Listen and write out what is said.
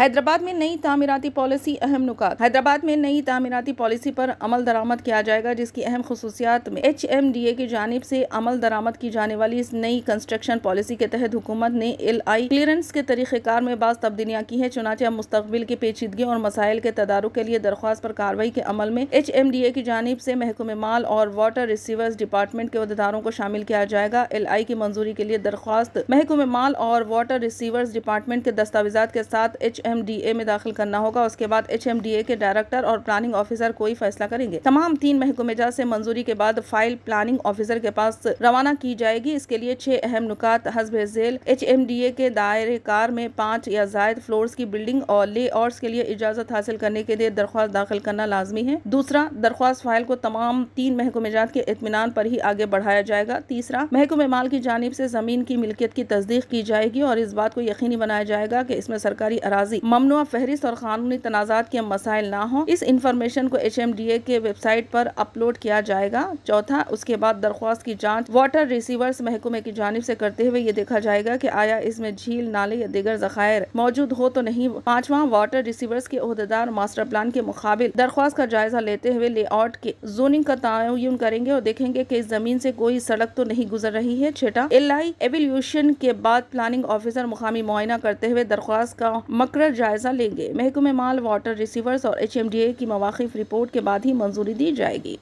हैदराबाद में नई तामीराती पॉलिसी अहम नुकात हैदराबाद में नई तामीराती पॉलिसी पर अमल दरामद किया जाएगा जिसकी अहम खसूसियात में एच एम डी ए की जानब से अमल दरामद की जाने वाली इस नई कंस्ट्रक्शन पॉलिसी के तहत हुकूमत ने एल आई क्लियरेंस के तरीक़ेकार में बाज़ तब्दीलियाँ की है चुनाचे अब मुस्तबिल की पेचीदगी और मसाइल के तदारों के लिए दरख्वास्त पर कार्रवाई के अमल में एच एम डी ए की जानब से महकमे माल और वाटर रिसीवर्स डिपार्टमेंट के अहदेदारों को शामिल किया जाएगा एल आई की मंजूरी के लिए दरख्वास्त महकमे माल और वाटर रिसीवर्स डिपार्टमेंट के दस्तावेजा के साथ एच एचएमडीए में दाखिल करना होगा उसके बाद एचएमडीए के डायरेक्टर और प्लानिंग ऑफिसर कोई फैसला करेंगे तमाम तीन जा ऐसी मंजूरी के बाद फाइल प्लानिंग ऑफिसर के पास रवाना की जाएगी इसके लिए छह अहम नुकात हजब जेल एच के दायरे कार में पाँच या जायद फ्लोर की बिल्डिंग और ले के लिए इजाजत हासिल करने के लिए दरख्वास्त दाखिल करना लाजमी है दूसरा दरख्वास्त फाइल को तमाम तीन महकुमेजात के इतमान पर ही आगे बढ़ाया जाएगा तीसरा महकुमे माल की जानब ऐसी जमीन की मिल्कियत की तस्दीक की जाएगी और इस बात को यकीनी बनाया जाएगा की इसमें सरकारी अराजी साजी ममनुआ फहरिस्त और कानूनी तनाजात के मसाइल ना हो इस इंफॉर्मेशन को एच एम डी ए के वेबसाइट पर अपलोड किया जाएगा चौथा उसके बाद दरख्वास्त की जाँच वाटर रिसीवर्स महकुमे की जानब ऐसी करते हुए ये देखा जाएगा की आया इसमें झील नाले या दिगर जखायर मौजूद हो तो नहीं पाँचवा वाटर रिसीवर्स के अहदेदार मास्टर प्लान के मुकाबले दरख्वास्त का जायजा लेते हुए ले आउट के जोनिंग का तयन करेंगे और देखेंगे की इस जमीन ऐसी कोई सड़क तो नहीं गुजर रही है छठा एल आई एवोल्यूशन के बाद प्लानिंग ऑफिसर मुकामी मुआयना करते हुए दरख्वास्त का मकर पूरा जायज़ा लेंगे महकमे माल वाटर रिसीवर्स और एच एम डी ए की मवाकफ़ रिपोर्ट के बाद ही मंजूरी दी जाएगी